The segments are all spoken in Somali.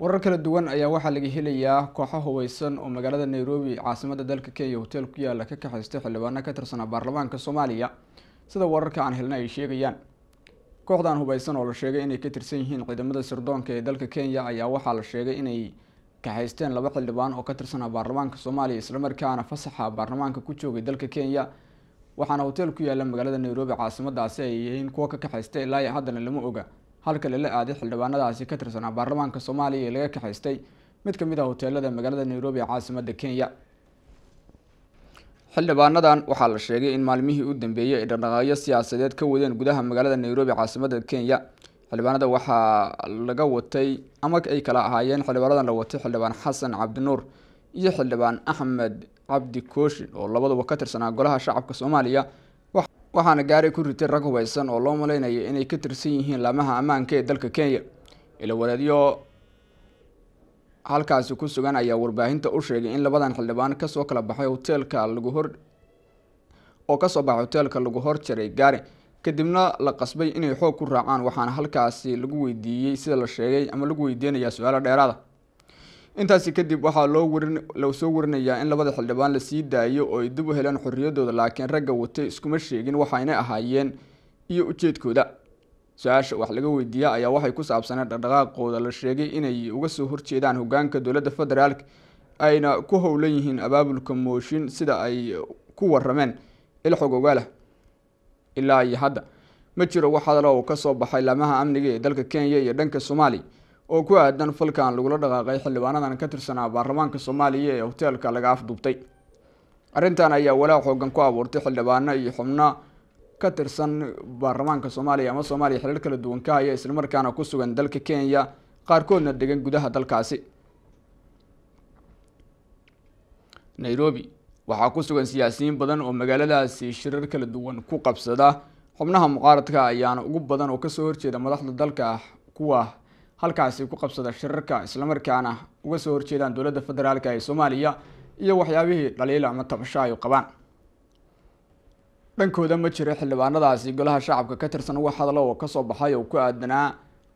warar kala duwan ayaa waxaa laga helayaa kooxo hubeysan oo magaalada nairobi caasimada dalka kenya hoteel ku yaala ka kaxaysta xildhibaano ka tirsanaa ah baarlamaanka soomaaliya sida wararka aan helna ay sheegayaan kooxdan hubeysan oo la sheegay inay ka tirsan yihiin ciidamada sirdoonka ee dalka kenya ayaa waxaa la sheegay inay kaxaysteen laba xildhibaan oo ka tirsanaa ah baarlamaanka soomaaliya islamarkaana fasaxa baarlamaanka ku joogay dalka kenya waxaana hotel ku yaala magaalada nairobi caasimadaasi ay yihiin kuwo ka kaxaysta ilaa iyo haddana lama oga halka lala aaday xildhibaanadaasi ka tirsanaa ah baarlamaanka soomaaliya ee laga kaxaystay mid ka mid ah hoteelada magaalada nairobi ee caasimadda kenya xildhibaanadan waxaa la sheegay in maalmihii u dambeeyey ay dhaqdhaqaaqyo siyaasadeed ka wadeen gudaha magaalada nairobi caasimadda kenya xildhibaanada waxaa laga watay ama ay kala ahaayeen xildhibaanadan la watay xildhibaan xasan cabdinuur iyo xildhibaan axmed cabdi kooshin oo labaduba ka tirsanaa ah golaha shacabka soomaaliya waxaana gaari ku ritay rag hubaysan oo loo malaynayo inay ka tirsan yihiin laamaha ammaanka ee dalka kenya ilowadaadyo halkaasi ku sugan ayaa warbaahinta u sheegay in labadan xildhibaan kasoo kala baxay hoteelka lagu hor oo kasoo baxay hoteelka lagu hor jaray gaari kadibna la qasbay inay xoog ku raacaan waxaana halkaasi lagu weydiiyey sida la sheegay ama lagu weydiinayaa su-aalo dheeraada ah intaasi kadib waxaa loo soo warinayaa in labada xildhibaan lasii daayo oo ay dib u heleen xorriyaddooda laakiin ragga watay iskuma sheegin waxayna ahaayeen iyo ujeedkooda su-aasha wax laga weydiiya ayaa waxay ku saabsaneed dhaqdhaqaaqooda la sheegay inay uga soo horjeedaan hoggaanka dowladda federaalk ayna ku howlan yihiin abaabulka mooshin sida ay ku warameen ilxog ogaalah ilaa iyo hadda ma jiro wax hadal oo kasoo baxay laamaha amniga ee dalka kenya iyo dhanka soomaaliya oo ku aadan falkan lagula dhaqaaqay xildhibaanadan ka tirsanaa baarlamaanka soomaaliya ee hoteelka laga afduubtay arrintan ayaa walaac xoogan ku abuurtay xildhibaano iyo xubno ka tirsan baarlamaanka soomaaliya ama soomaaliya xiriir kala duwan ka haya islamarkaana ku sugan dalka kenya qaarkoodna degan gudaha dalkaasi nairobi waxaa ku sugan siyaasiyiin badan oo magaaladaasi shirar kala duwan ku qabsada xubnaha muqaaradka ayaana ugu badan oo kasoo horjeeda madaxda dalka kuwa halkaasi ku qabsada shirarka islamarkaana uga soo horjeedaan dowladda federaalk ee soomaaliya iyo waxyaabihii dhaliil ama tabasho ay qabaan dhankooda ma jira xildhibaanadaasi golaha shacabka ka tirsan uga hadalo oo kasoo baxay oo ku aadanaa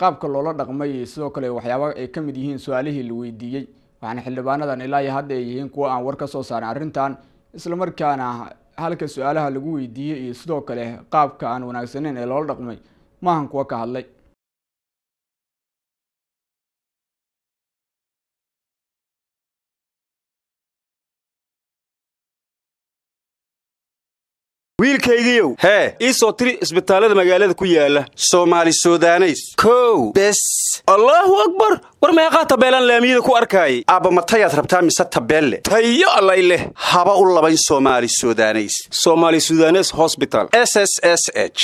qaabka loola dhaqmay sidoo kale waxyaaba ay ka mid yihiin su-aalihii la weydiiyey waxaana xildhibaanadan ilaa iyo hadda ay yihiin kuwa aan war ka soo saarin arrintan islamarkaana halka su-aalaha lagu weydiiyey iyo sidoo kale qaabka aan wanaagsaneyn ee loola dhaqmay maahan kuwa ka hadlay wiilkaygiiow hee ii soo tiri isbitaallada magaalada ku yaala soomaali sudaneys kow bes allaahu akbar war meeqaa tabeelaan laamiyada ku arkaayay aabba matayaad rabtaa mise tabeelle tayo allay leh haba u labayn soomaali sudaneys soomaali sudanes hosbital s s s h